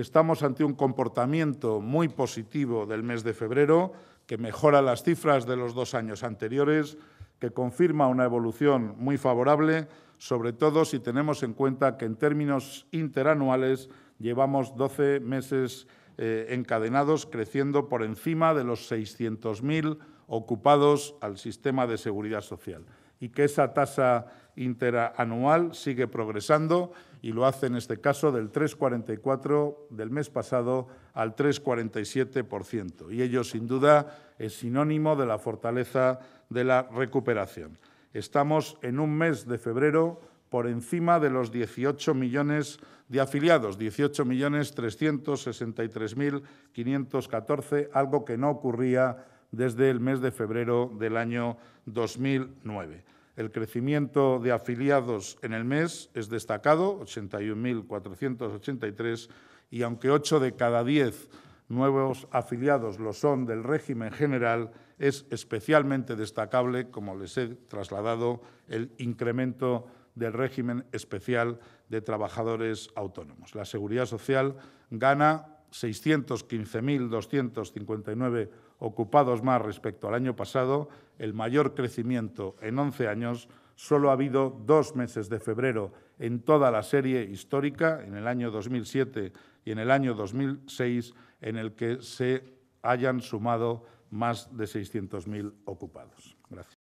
estamos ante un comportamiento muy positivo del mes de febrero, que mejora las cifras de los dos años anteriores, que confirma una evolución muy favorable, sobre todo si tenemos en cuenta que en términos interanuales llevamos 12 meses eh, encadenados creciendo por encima de los 600.000 ocupados al sistema de seguridad social y que esa tasa interanual sigue progresando y lo hace en este caso del 3,44 del mes pasado al 3,47%. Y ello, sin duda, es sinónimo de la fortaleza de la recuperación. Estamos en un mes de febrero por encima de los 18 millones de afiliados, 18.363.514, algo que no ocurría desde el mes de febrero del año 2009. El crecimiento de afiliados en el mes es destacado, 81.483, y aunque 8 de cada 10 nuevos afiliados lo son del régimen general, es especialmente destacable, como les he trasladado, el incremento del régimen especial de trabajadores autónomos. La Seguridad Social gana 615.259 ocupados más respecto al año pasado, el mayor crecimiento en 11 años. Solo ha habido dos meses de febrero en toda la serie histórica, en el año 2007 y en el año 2006, en el que se hayan sumado más de 600.000 ocupados. Gracias.